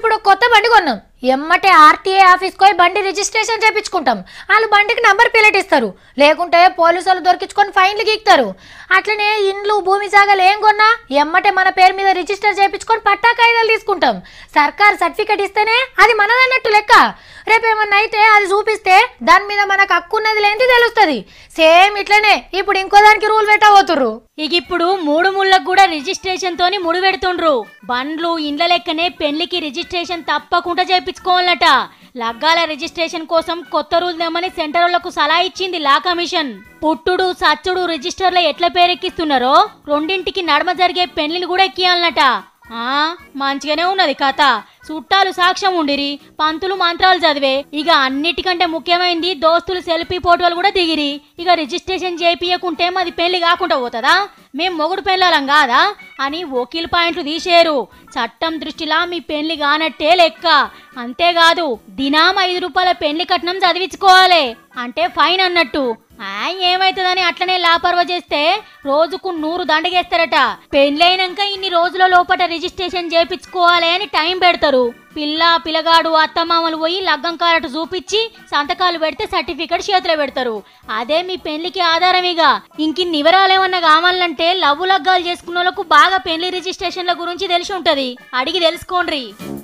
ఇప్పుడు కొత్త బండి కొన్నాం ఎమ్మటే ఆర్టీఏ ఆఫీస్కి పోయి బండి రిజిస్ట్రేషన్ చేయించుకుంటాం వాళ్ళు బండికి నంబర్ పిలటిస్తారు లేకుంటే పోలీసు వాళ్ళు దొరికించుకొని ఫైన్లు గీక్తారు అట్లనే ఇండ్లు భూమి జాగాలు ఏం కొన్నా ఎమ్మటే మన పేరు మీద రిజిస్టర్ చేయించుకొని పట్టా కాయిదాలు తీసుకుంటాం సర్కార్ సర్టిఫికేట్ ఇస్తేనే అది మనదన్నట్టు లెక్క రేపేమన్నా అయితే అది చూపిస్తే దాని మీద మనకు హక్కున్నది లేనిది తెలుస్తుంది సేమ్ ఇట్లనే ఇప్పుడు ఇంకో దానికి రూల్ పెట్టబోతుర్రు ఇక ఇప్పుడు మూడు ముళ్ళకు కూడా రిజిస్ట్రేషన్ తోని ముడి పెడుతుండ్రు బండ్లు ఇండ్ల లెక్కనే పెళ్లికి రిజిస్ట్రేషన్ తప్పకుండా చేపి తెప్పించుకోవాలట లగ్గాల రిజిస్ట్రేషన్ కోసం కొత్త రూల్ తెమ్మని సెంటర్లకు సలహా ఇచ్చింది లా కమిషన్ పుట్టుడు సచ్చుడు రిజిస్టర్లు ఎట్ల పేరెక్కిస్తున్నారో రెండింటికి నడమ జరిగే పెళ్లిని కూడా ఎక్కియాలనట ఆ మంచిగానే ఉన్నది కథ చుట్టాలు సాక్ష్యం ఉండిరి పంతులు మంత్రాలు చదివే ఇక అన్నిటికంటే ముఖ్యమైంది దోస్తులు సెల్ఫీ ఫోటోలు కూడా దిగిరి ఇక రిజిస్ట్రేషన్ చేపియకుంటే మాది పెళ్లి కాకుండా పోతుందా మేము మొగుడు పెళ్ళాలం కాదా అని ఓకిల్ పాయింట్లు తీసేరు చట్టం దృష్టిలా మీ పెళ్లి కానట్టే లెక్క అంతేకాదు దినాం ఐదు రూపాయల పెళ్లి కట్నం చదివించుకోవాలి అంటే ఫైన్ అన్నట్టు ఏమవుతుందని అట్లనే లాపర్వ చేస్తే రోజుకు నూరు దండగేస్తారట పెళ్ళైనాక ఇన్ని రోజుల లోపల రిజిస్ట్రేషన్ చేపించుకోవాలి అని టైం పెడతారు పిల్ల పిల్లగాడు అత్తమామలు పోయి లగ్గం కారట చూపించి సంతకాలు పెడితే సర్టిఫికెట్ చేతిలో పెడతారు అదే మీ పెళ్లికి ఆధారమేగా ఇంకిన్ని ఏమన్నా కావాలంటే లవ్ లగ్గాలు చేసుకున్న వాళ్ళకు బాగా పెళ్లి రిజిస్ట్రేషన్ల గురించి తెలిసి ఉంటది అడిగి తెలుసుకోండి